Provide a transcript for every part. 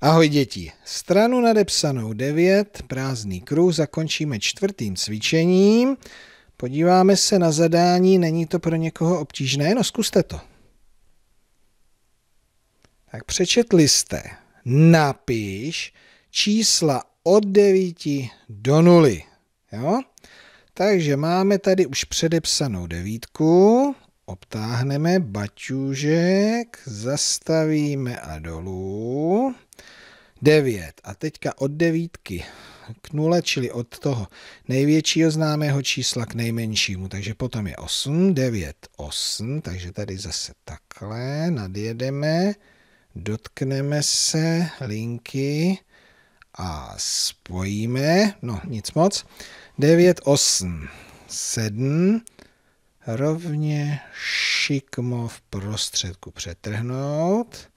Ahoj děti, stranu nadepsanou 9, prázdný kruh, zakončíme čtvrtým cvičením. Podíváme se na zadání, není to pro někoho obtížné, no zkuste to. Tak přečetli jste, napiš čísla od 9 do 0. Jo? Takže máme tady už předepsanou devítku, obtáhneme baťužek, zastavíme a dolů. 9. A teďka od devítky k nule, čili od toho největšího známého čísla k nejmenšímu. Takže potom je 8, 9, 8, takže tady zase takhle nadjedeme, dotkneme se linky a spojíme, no nic moc, 9, 8, 7, rovně šikmo v prostředku přetrhnout,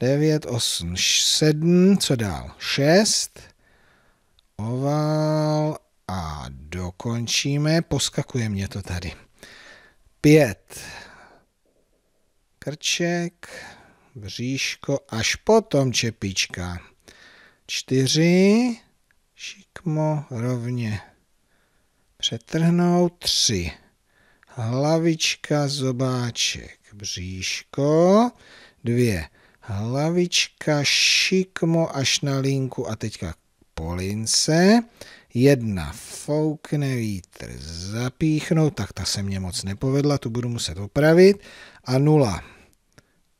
9, 8, 7, co dál? 6, oval a dokončíme, poskakuje mě to tady. 5, krček, bříško, až potom čepička. 4, šikmo, rovně, přetrhnout, 3, hlavička, zobáček, bříško, 2, Hlavička šikmo až na linku a teďka polince. Jedna foukne, vítr zapíchnout, tak ta se mě moc nepovedla, tu budu muset opravit. A nula.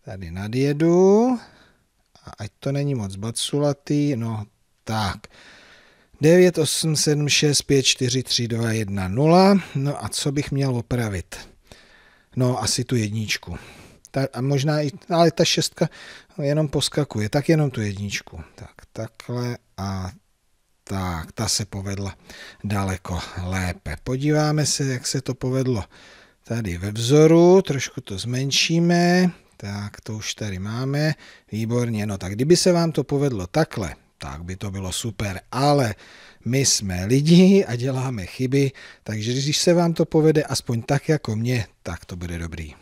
Tady nadjedu. A ať to není moc baculatý, no tak. 0. No a co bych měl opravit? No asi tu jedničku ta, a možná i, ale ta šestka jenom poskakuje, tak jenom tu jedničku. Tak takhle a tak, ta se povedla daleko lépe. Podíváme se, jak se to povedlo tady ve vzoru, trošku to zmenšíme, tak to už tady máme, výborně, no tak kdyby se vám to povedlo takhle, tak by to bylo super, ale my jsme lidi a děláme chyby, takže když se vám to povede aspoň tak jako mě, tak to bude dobrý.